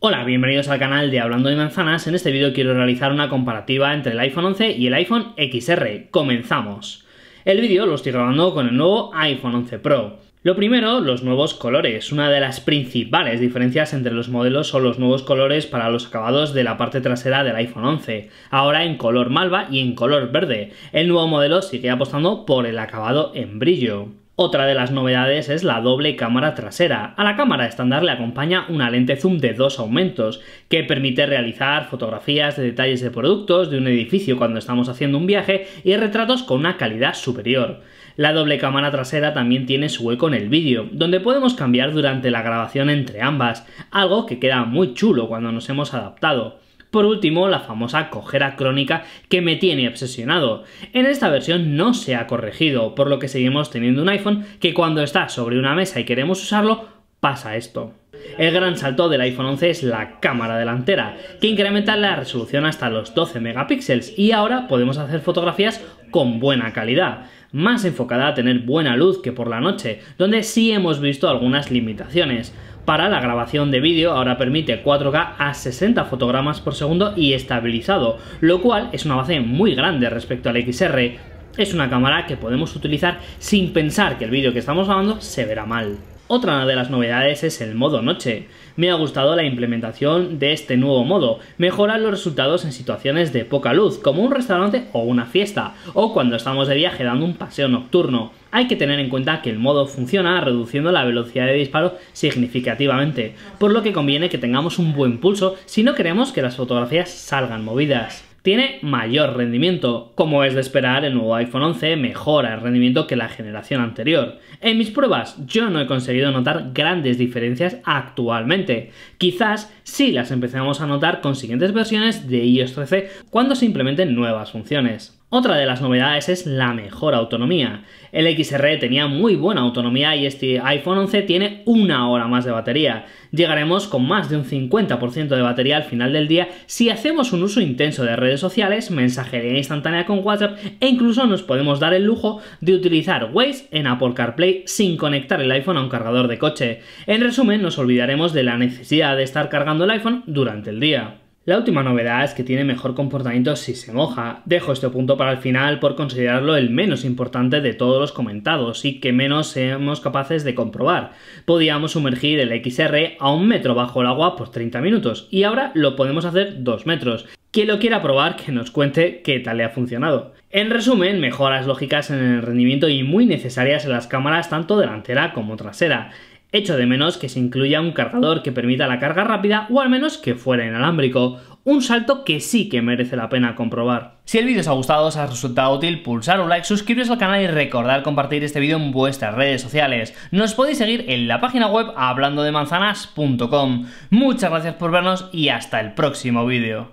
Hola, bienvenidos al canal de Hablando de Manzanas. En este vídeo quiero realizar una comparativa entre el iPhone 11 y el iPhone XR. ¡Comenzamos! El vídeo lo estoy grabando con el nuevo iPhone 11 Pro. Lo primero, los nuevos colores. Una de las principales diferencias entre los modelos son los nuevos colores para los acabados de la parte trasera del iPhone 11, ahora en color malva y en color verde. El nuevo modelo sigue apostando por el acabado en brillo. Otra de las novedades es la doble cámara trasera. A la cámara estándar le acompaña una lente zoom de dos aumentos, que permite realizar fotografías de detalles de productos, de un edificio cuando estamos haciendo un viaje y retratos con una calidad superior. La doble cámara trasera también tiene su hueco en el vídeo, donde podemos cambiar durante la grabación entre ambas, algo que queda muy chulo cuando nos hemos adaptado. Por último, la famosa cojera crónica que me tiene obsesionado. En esta versión no se ha corregido, por lo que seguimos teniendo un iPhone que cuando está sobre una mesa y queremos usarlo, pasa esto. El gran salto del iPhone 11 es la cámara delantera, que incrementa la resolución hasta los 12 megapíxeles y ahora podemos hacer fotografías con buena calidad, más enfocada a tener buena luz que por la noche, donde sí hemos visto algunas limitaciones para la grabación de vídeo, ahora permite 4K a 60 fotogramas por segundo y estabilizado, lo cual es una base muy grande respecto al XR. Es una cámara que podemos utilizar sin pensar que el vídeo que estamos grabando se verá mal. Otra de las novedades es el modo noche. Me ha gustado la implementación de este nuevo modo. Mejora los resultados en situaciones de poca luz, como un restaurante o una fiesta, o cuando estamos de viaje dando un paseo nocturno. Hay que tener en cuenta que el modo funciona reduciendo la velocidad de disparo significativamente, por lo que conviene que tengamos un buen pulso si no queremos que las fotografías salgan movidas tiene mayor rendimiento. Como es de esperar, el nuevo iPhone 11 mejora el rendimiento que la generación anterior. En mis pruebas yo no he conseguido notar grandes diferencias actualmente. Quizás sí las empezamos a notar con siguientes versiones de iOS 13 cuando se implementen nuevas funciones. Otra de las novedades es la mejor autonomía. El XR tenía muy buena autonomía y este iPhone 11 tiene una hora más de batería. Llegaremos con más de un 50% de batería al final del día si hacemos un uso intenso de redes sociales, mensajería instantánea con WhatsApp e incluso nos podemos dar el lujo de utilizar Waze en Apple CarPlay sin conectar el iPhone a un cargador de coche. En resumen, nos olvidaremos de la necesidad de estar cargando el iPhone durante el día. La última novedad es que tiene mejor comportamiento si se moja. Dejo este punto para el final por considerarlo el menos importante de todos los comentados y que menos seamos capaces de comprobar. Podíamos sumergir el XR a un metro bajo el agua por 30 minutos y ahora lo podemos hacer 2 metros. Quien lo quiera probar, que nos cuente qué tal le ha funcionado. En resumen, mejoras lógicas en el rendimiento y muy necesarias en las cámaras tanto delantera como trasera. Hecho de menos que se incluya un cargador que permita la carga rápida o al menos que fuera inalámbrico, un salto que sí que merece la pena comprobar. Si el vídeo os ha gustado, os ha resultado útil, pulsar un like, suscribiros al canal y recordar compartir este vídeo en vuestras redes sociales. Nos podéis seguir en la página web hablandodemanzanas.com. Muchas gracias por vernos y hasta el próximo vídeo.